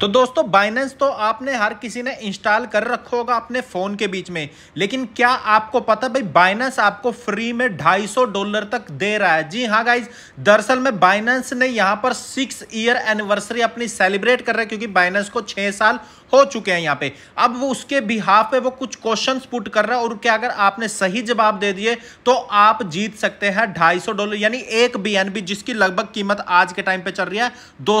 तो दोस्तों बाइनेंस तो आपने हर किसी ने इंस्टॉल कर रखा होगा अपने फ़ोन के बीच में लेकिन क्या आपको पता भाई बाइनेंस आपको फ्री में 250 डॉलर तक दे रहा है जी हाँ गाइज दरअसल में बाइनेंस ने यहाँ पर सिक्स ईयर एनिवर्सरी अपनी सेलिब्रेट कर रहा है क्योंकि बाइनेंस को छः साल हो चुके हैं यहाँ पे अब वो उसके बिहाफ पे वो कुछ क्वेश्चन पुट कर रहा है और क्या अगर आपने सही जवाब दे दिए तो आप जीत सकते हैं ढाई डॉलर यानी एक बी जिसकी लगभग कीमत आज के टाइम पे चल रही है दो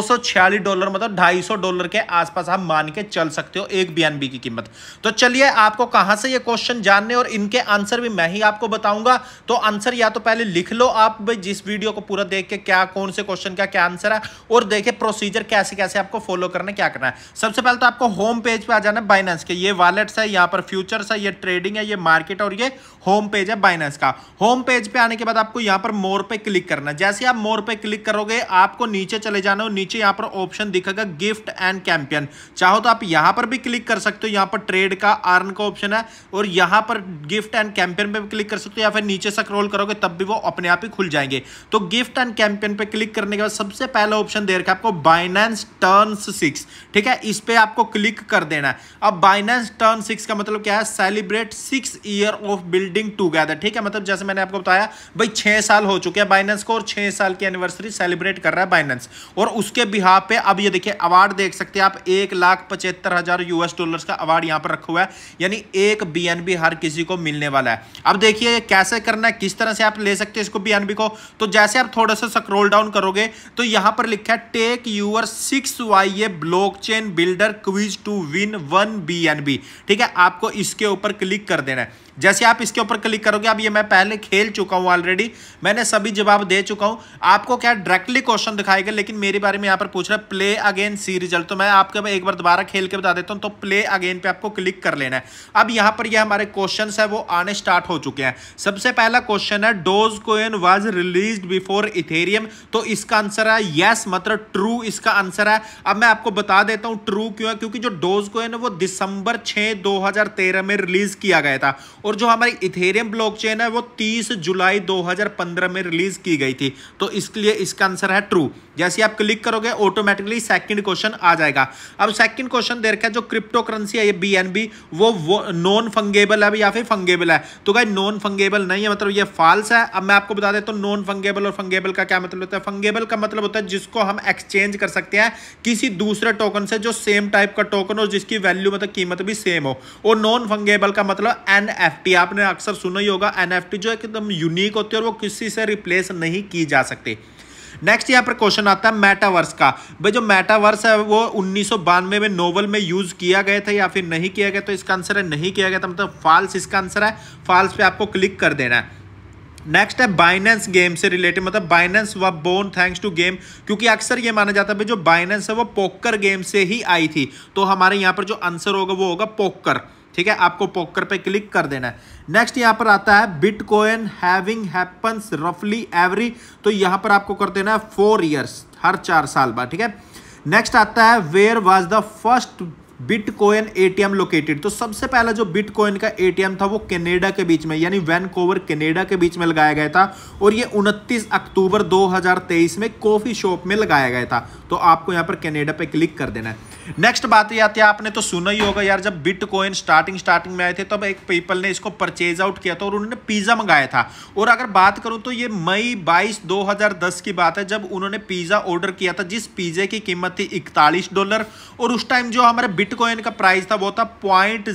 डॉलर मतलब ढाई डॉलर के आसपास आप मान के चल सकते हो एक बी की कीमत तो चलिए आपको कहां से ये क्वेश्चन जानने और इनके आंसर भी मैं ही आपको बताऊंगा तो आंसर या तो पहले लिख लो आप जिस वीडियो को पूरा देख के क्या कौन से क्वेश्चन का क्या आंसर है और देखे प्रोसीजर कैसे कैसे आपको फॉलो करना क्या करना है सबसे पहले तो आपको होम पेज पे आ जाना बाइनेंस के ये वॉलेट्स है यहाँ पर फ्यूचर्स है ये ट्रेडिंग है ये मार्केट और ये होम पेज है बाइनेंस का होम पेज पे आने के बाद आपको यहाँ पर मोर पे क्लिक करना है जैसे आप मोर पे क्लिक करोगे आपको नीचे चले जाना हो नीचे यहाँ पर ऑप्शन दिखेगा गिफ्ट एंड कैंपियन चाहो तो आप यहाँ पर भी क्लिक कर सकते हो यहाँ पर ट्रेड का आर्न का ऑप्शन है और यहाँ पर गिफ्ट एंड कैंपियन पे क्लिक कर सकते हो या फिर नीचे स्क्रॉल करोगे तब भी वो अपने आप ही खुल जाएंगे तो गिफ्ट एंड कैंपियन पे क्लिक करने के बाद सबसे पहला ऑप्शन दे रखा है आपको बाइनेंस टर्न सिक्स ठीक है इस पर आपको क्लिक क्लिक कर देना है अब बाइनेंस टर्न सिक्स का मतलब क्या है celebrate six year of building together ठीक है मतलब जैसे मैंने आपको बताया भाई छः साल हो चुके हैं बाइनेंस को और छः साल की एनिवर्सरी सेलिब्रेट कर रहा है बाइनेंस और उसके बिहार पे अब ये देखिए अवार्ड देख सकते हैं आप एक लाख पचहत्तर हज़ार यूएस डॉलर का अवार्ड यहां पर रखा हुआ है यानी एक बीएनबी हर किसी को मिलने वाला है अब देखिए कैसे करना है किस तरह से आप ले सकते हैं इसको बीएनबी को तो जैसे आप थोड़ा सा स्क्रोल डाउन करोगे तो यहां पर लिखा है take your six Y A block builder quiz to win one B ठीक है आपको इसके ऊपर क्लिक कर देना है जैसे आप इसके ऊपर क्लिक करोगे अब ये मैं पहले खेल चुका हूँ ऑलरेडी मैंने सभी जवाब दे चुका हूँ आपको क्या डायरेक्टली क्वेश्चन दिखाएगा लेकिन मेरे बारे में यहाँ पर पूछ रहा है प्ले अगेन सी रिजल्ट तो मैं आपको एक बार दोबारा खेल के बता देता हूँ तो प्ले अगेन पे आपको क्लिक कर लेना है अब यहाँ पर ये हमारे क्वेश्चन है वो आने स्टार्ट हो चुके हैं सबसे पहला क्वेश्चन है Dogecoin was release before Ethereum तो इसका आंसर है येस मतलब ट्रू इसका आंसर है अब मैं आपको बता देता हूँ ट्रू क्यों है क्योंकि जो डोज कोइन है वो दिसंबर छः दो में रिलीज किया गया था और जो हमारी इथेरियम ब्लॉकचेन है वो 30 जुलाई 2015 में रिलीज की गई थी तो इसके लिए इसका आंसर है ट्रू जैसे आप क्लिक करोगे ऑटोमेटिकली सेकंड क्वेश्चन आ जाएगा अब सेकंड क्वेश्चन दे रखा है जो क्रिप्टो करेंसी है ये बी वो, वो नॉन फंगेबल है या फिर फंगेबल है तो भाई नॉन फंगेबल नहीं है मतलब ये फॉल्स है अब मैं आपको बता देता हूँ नॉन फंगेबल और फंगेबल का क्या मतलब होता है फंगेबल का मतलब होता है जिसको हम एक्सचेंज कर सकते हैं किसी दूसरे टोकन से जो सेम टाइप का टोकन और जिसकी वैल्यू मतलब कीमत भी सेम हो और नॉन फंगेबल का मतलब एन एनएफटी आपने अक्सर सुना ही होगा एनएफटी जो है एकदम यूनिक होती है और वो किसी से रिप्लेस नहीं की जा सकती नेक्स्ट यहाँ पर क्वेश्चन आता है मेटावर्स का भाई जो मेटावर्स है वो उन्नीस में नोवल में यूज किया गया था या फिर नहीं किया गया तो इसका आंसर है नहीं किया गया था मतलब फॉल्स इसका आंसर है फॉल्स पे आपको क्लिक कर देना है नेक्स्ट है बाइनेंस गेम से रिलेटेड मतलब बाइनेंस व बोन थैंक्स टू गेम क्योंकि अक्सर ये माना जाता है जो बाइनेंस है वो पोकर गेम से ही आई थी तो हमारे यहाँ पर जो आंसर होगा वो होगा पोकर ठीक है आपको पोकर पे क्लिक कर देना है नेक्स्ट यहाँ पर आता है बिटकॉइन हैविंग हैपन्स रफली एवरी तो यहाँ पर आपको कर देना है फोर ईयर्स हर चार साल बाद ठीक है नेक्स्ट आता है where was the first bitcoin ATM located तो सबसे पहला जो बिटकॉइन का एटीएम था वो कनाडा के बीच में यानी वैनकोवर कनाडा के बीच में लगाया गया था और ये 29 अक्टूबर 2023 में कॉफ़ी शॉप में लगाया गया था तो आपको यहाँ पर कनाडा पे क्लिक कर देना है नेक्स्ट बात ये आती है आपने तो सुना ही होगा यार जब बिटकॉइन स्टार्टिंग स्टार्टिंग में आए थे तब तो एक पीपल ने इसको परचेज आउट किया था और उन्होंने पिज़्ज़ा मंगाया था और अगर बात करूं तो ये मई 22 2010 की बात है जब उन्होंने पिज़्ज़ा ऑर्डर किया था जिस पिज़्ज़े की कीमत थी इकतालीस डॉलर और उस टाइम जो हमारे बिटकॉइन का प्राइस था वो था पॉइंट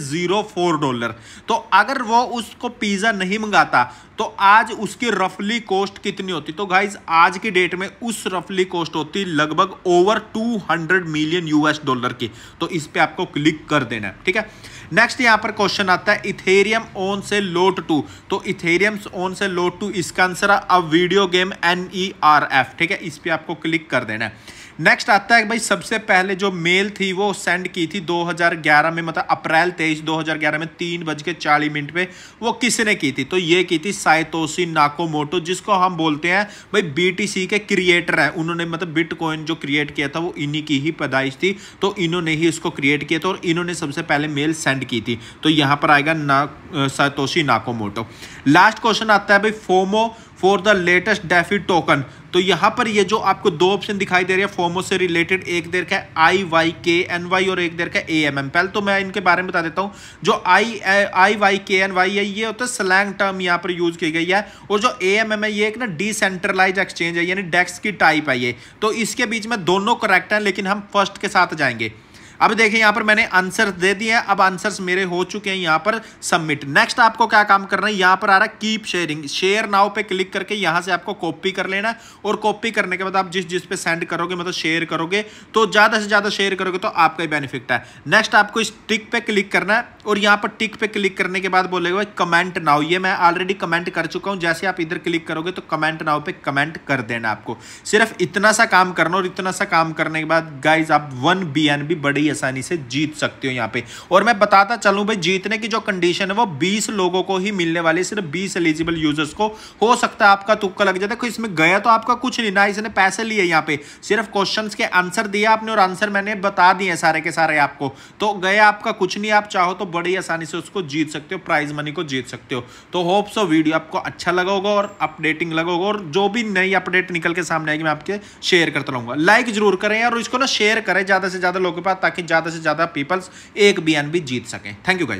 डॉलर तो अगर वो उसको पिज़्ज़ा नहीं मंगाता तो आज उसकी रफली कॉस्ट कितनी होती तो गाइज आज की डेट में उस रफली कॉस्ट होती लगभग ओवर 200 मिलियन यूएस डॉलर की तो इस पर आपको क्लिक कर देना है ठीक है नेक्स्ट यहां पर क्वेश्चन आता है इथेरियम ऑन से लोट टू तो इथेरियम ऑन से लोट टू इसका आंसर है अब video game N E R F ठीक है इस पर आपको क्लिक कर देना है नेक्स्ट आता है भाई सबसे पहले जो मेल थी वो सेंड की थी 2011 में मतलब अप्रैल तेईस 2011 में तीन बज के चालीस मिनट पे वो किसने की थी तो ये की थी साइतोसी नाकोमोटो जिसको हम बोलते हैं भाई बीटीसी के क्रिएटर हैं उन्होंने मतलब बिटकॉइन जो क्रिएट किया था वो इन्हीं की ही पैदाइश थी तो इन्होंने ही इसको क्रिएट किया था और इन्होंने सबसे पहले मेल सेंड की थी तो यहाँ पर आएगा ना सातोशी नाकोमोटो लास्ट क्वेश्चन आता है भाई FOMO for the latest DeFi token तो यहाँ पर ये जो आपको दो ऑप्शन दिखाई दे रहे हैं फोमो से रिलेटेड एक देर का I Y K N Y और एक देर का ए एम एम पहले तो मैं इनके बारे में बता देता हूँ जो I I Y K N Y है ये होता है स्लैंग टर्म यहाँ पर यूज की गई है और जो ए एम एम है ये एक ना डिसेंट्रलाइज एक्सचेंज है यानी डेस्क की टाइप है ये तो इसके बीच में दोनों करेक्ट हैं लेकिन हम फर्स्ट के साथ जाएंगे अब देखें यहां पर मैंने आंसर दे दिए हैं अब आंसर्स मेरे हो चुके हैं यहां पर सबमिट नेक्स्ट आपको क्या काम करना है यहां पर आ रहा है कीप शेयरिंग शेयर नाव पे क्लिक करके यहां से आपको कॉपी कर लेना और कॉपी करने के बाद आप जिस जिस पे सेंड करोगे मतलब शेयर करोगे तो ज़्यादा से ज़्यादा शेयर करोगे तो आपका ही बेनिफिट है नेक्स्ट आपको इस टिक पे क्लिक करना है और यहां पर टिक पे क्लिक करने के बाद बोलेगा कमेंट नाउ ये मैं ऑलरेडी कमेंट कर चुका हूं जैसे आप इधर क्लिक करोगे तो कमेंट नाउ पे कमेंट कर देना आपको सिर्फ इतना सा काम करना और इतना सा काम करने के बाद गाइज आप वन बी एन बी बड़ी बड़ी आसानी से जीत सकते हो यहाँ पे और मैं बताता चलूँ भाई जीतने की जो कंडीशन है वो बीस लोगों को ही मिलने वाली सिर्फ बीस एलिजिबल यूजर्स को हो सकता है आपका तुक्का लग जाए देखो इसमें गया तो आपका कुछ नहीं ना इसने पैसे लिए यहाँ पे सिर्फ क्वेश्चन के आंसर दिया आपने और आंसर मैंने बता दिए सारे के सारे आपको तो गया आपका कुछ नहीं आप चाहो तो बड़ी आसानी से उसको जीत सकते हो प्राइज मनी को जीत सकते हो तो होप सो वीडियो आपको अच्छा लगा होगा और अपडेटिंग लगा होगा और जो भी नई अपडेट निकल के सामने आएगी मैं आपके शेयर करता रहूंगा लाइक जरूर करें और इसको ना शेयर करें ज़्यादा से ज़्यादा लोगों के पास ताकि ताकि ज़्यादा से ज़्यादा पीपल्स एक बी जीत सकें थैंक यू गाइज